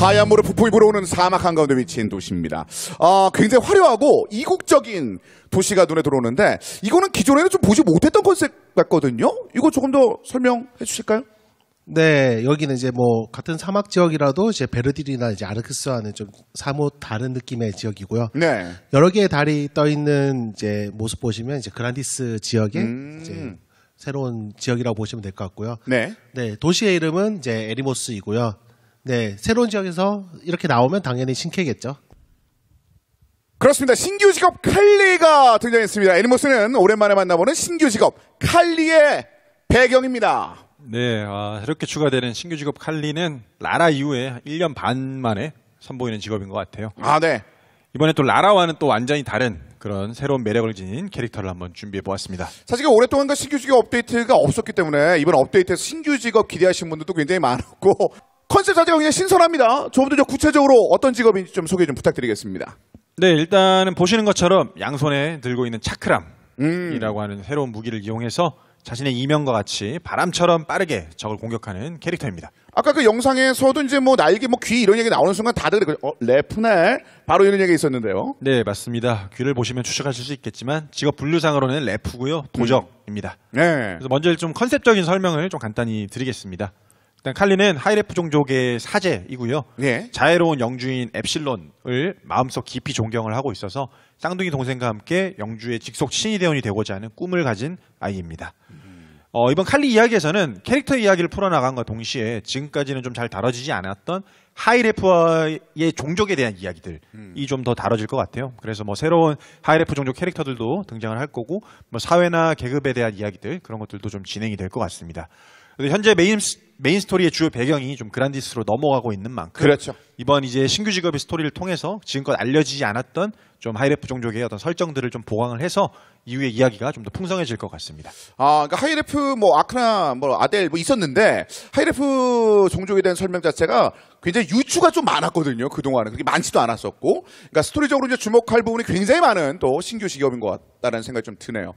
하얀 모래 부풍이 불어오는 사막 한가운데 위치한 도시입니다. 아, 굉장히 화려하고 이국적인 도시가 눈에 들어오는데 이거는 기존에는 좀 보지 못했던 컨셉 같거든요. 이거 조금 더 설명해 주실까요? 네, 여기는 이제 뭐 같은 사막 지역이라도 이제 베르딜이나 이제 아르크스와는 좀 사뭇 다른 느낌의 지역이고요. 네. 여러 개의 달이 떠 있는 이제 모습 보시면 이제 그란디스 지역의 음. 이제 새로운 지역이라고 보시면 될 것 같고요. 네. 네, 도시의 이름은 이제 에리모스이고요. 네, 새로운 지역에서 이렇게 나오면 당연히 신캐겠죠. 그렇습니다. 신규 직업 칼리가 등장했습니다. 애니모스는 오랜만에 만나보는 신규 직업 칼리의 배경입니다. 네, 아, 이렇게 추가되는 신규 직업 칼리는 라라 이후에 1년 반 만에 선보이는 직업인 것 같아요. 아, 네. 이번에 또 라라와는 또 완전히 다른 그런 새로운 매력을 지닌 캐릭터를 한번 준비해 보았습니다. 사실 오랫동안 그 신규 직업 업데이트가 없었기 때문에 이번 업데이트에서 신규 직업 기대하신 분들도 굉장히 많았고 컨셉 자체가 굉장히 신선합니다. 조금 더 구체적으로 어떤 직업인지 좀 소개 좀 부탁드리겠습니다. 네, 일단은 보시는 것처럼 양손에 들고 있는 차크람이라고 음. 하는 새로운 무기를 이용해서 자신의 이명과 같이 바람처럼 빠르게 적을 공격하는 캐릭터입니다. 아까 그 영상에서도 이제 뭐 날개, 뭐 귀 이런 얘기 나오는 순간 다들 그 어, 레프넬 바로 이런 얘기 있었는데요. 네, 맞습니다. 귀를 보시면 추측하실 수 있겠지만 직업 분류상으로는 래프고요 도적입니다. 음. 네. 그래서 먼저 좀 컨셉적인 설명을 좀 간단히 드리겠습니다. 일단 칼리는 하이레프 종족의 사제이고요. 예. 자애로운 영주인 엡실론을 마음속 깊이 존경을 하고 있어서 쌍둥이 동생과 함께 영주의 직속 신이대원이 되고자 하는 꿈을 가진 아이입니다. 어, 이번 칼리 이야기에서는 캐릭터 이야기를 풀어나간과 동시에 지금까지는 좀 잘 다뤄지지 않았던 하이레프의 종족에 대한 이야기들이 음. 좀더 다뤄질 것 같아요. 그래서 뭐 새로운 하이레프 종족 캐릭터들도 등장을 할 거고 뭐 사회나 계급에 대한 이야기들 그런 것들도 좀 진행이 될 것 같습니다. 근데 현재 메인 메인 스토리의 주요 배경이 좀 그란디스로 넘어가고 있는 만큼 그렇죠. 이번 이제 신규 직업의 스토리를 통해서 지금껏 알려지지 않았던 좀 하이레프 종족의 어떤 설정들을 좀 보강을 해서 이후의 이야기가 좀 더 풍성해질 것 같습니다. 아, 그러니까 하이레프 뭐 아크나 뭐 아델 뭐 있었는데 하이레프 종족에 대한 설명 자체가 굉장히 유추가 좀 많았거든요. 그동안은 그게 많지도 않았었고. 그러니까 스토리적으로 이제 주목할 부분이 굉장히 많은 또 신규 직업인 것 같다는 생각이 좀 드네요.